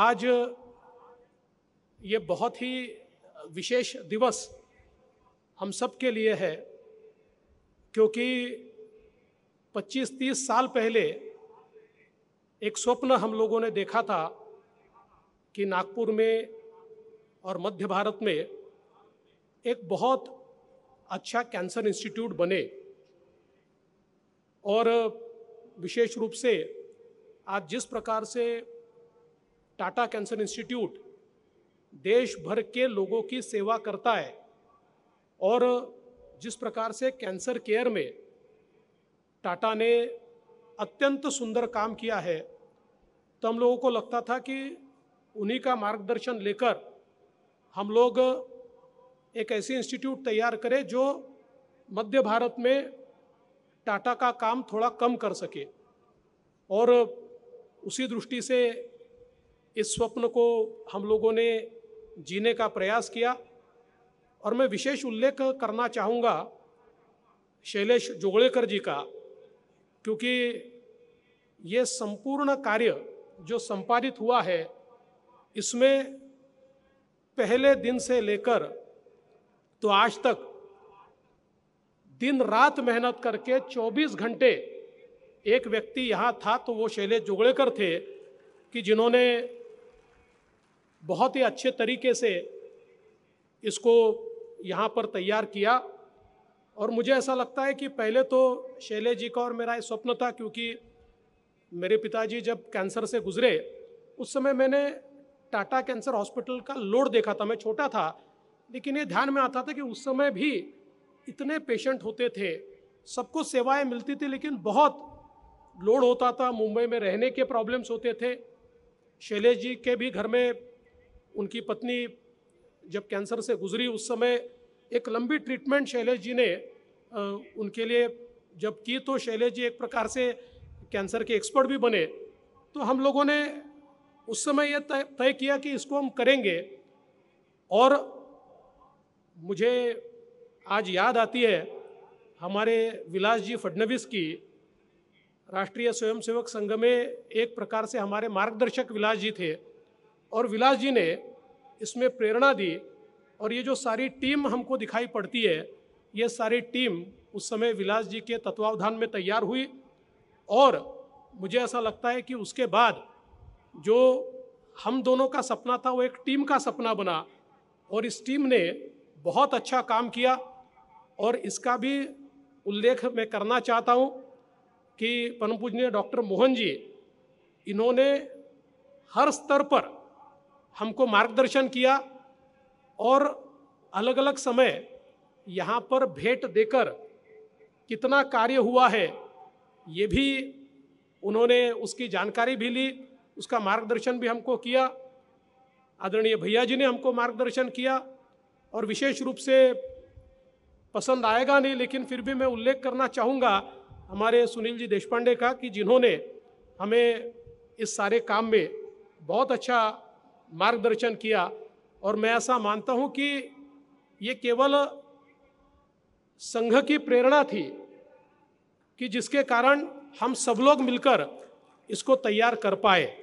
आज ये बहुत ही विशेष दिवस हम सब के लिए है क्योंकि 25-30 साल पहले एक स्वप्न हम लोगों ने देखा था कि नागपुर में और मध्य भारत में एक बहुत अच्छा कैंसर इंस्टीट्यूट बने और विशेष रूप से आज जिस प्रकार से टाटा कैंसर इंस्टीट्यूट देश भर के लोगों की सेवा करता है और जिस प्रकार से कैंसर केयर में टाटा ने अत्यंत सुंदर काम किया है तो हम लोगों को लगता था कि उन्हीं का मार्गदर्शन लेकर हम लोग एक ऐसी इंस्टीट्यूट तैयार करें जो मध्य भारत में टाटा का काम थोड़ा कम कर सके और उसी दृष्टि से इस स्वप्न को हम लोगों ने जीने का प्रयास किया और मैं विशेष उल्लेख करना चाहूँगा शैलेश जोगड़ेकर जी का क्योंकि ये संपूर्ण कार्य जो संपादित हुआ है इसमें पहले दिन से लेकर तो आज तक दिन रात मेहनत करके 24 घंटे एक व्यक्ति यहाँ था तो वो शैलेश जोगड़ेकर थे कि जिन्होंने बहुत ही अच्छे तरीके से इसको यहाँ पर तैयार किया और मुझे ऐसा लगता है कि पहले तो शैले जी का और मेरा स्वप्न था क्योंकि मेरे पिताजी जब कैंसर से गुजरे उस समय मैंने टाटा कैंसर हॉस्पिटल का लोड देखा था मैं छोटा था लेकिन ये ध्यान में आता था कि उस समय भी इतने पेशेंट होते थे सबको सेवाएं मिलती थी लेकिन बहुत लोड होता था मुंबई में रहने के प्रॉब्लम्स होते थे शैलेश जी के भी घर में उनकी पत्नी जब कैंसर से गुजरी उस समय एक लंबी ट्रीटमेंट शैलेश जी ने उनके लिए जब की तो शैलेश जी एक प्रकार से कैंसर के एक्सपर्ट भी बने तो हम लोगों ने उस समय यह तय किया कि इसको हम करेंगे और मुझे आज याद आती है हमारे विलास जी फडनवीस की राष्ट्रीय स्वयंसेवक संघ में एक प्रकार से हमारे मार्गदर्शक विलास जी थे और विलास जी ने इसमें प्रेरणा दी और ये जो सारी टीम हमको दिखाई पड़ती है ये सारी टीम उस समय विलास जी के तत्वावधान में तैयार हुई और मुझे ऐसा लगता है कि उसके बाद जो हम दोनों का सपना था वो एक टीम का सपना बना और इस टीम ने बहुत अच्छा काम किया और इसका भी उल्लेख मैं करना चाहता हूँ कि परम पूजनीय डॉक्टर मोहन जी इन्होंने हर स्तर पर हमको मार्गदर्शन किया और अलग अलग समय यहाँ पर भेंट देकर कितना कार्य हुआ है ये भी उन्होंने उसकी जानकारी भी ली उसका मार्गदर्शन भी हमको किया आदरणीय भैया जी ने हमको मार्गदर्शन किया और विशेष रूप से पसंद आएगा नहीं लेकिन फिर भी मैं उल्लेख करना चाहूँगा हमारे सुनील जी देशपांडे का कि जिन्होंने हमें इस सारे काम में बहुत अच्छा मार्गदर्शन किया और मैं ऐसा मानता हूँ कि ये केवल संघ की प्रेरणा थी कि जिसके कारण हम सब लोग मिलकर इसको तैयार कर पाए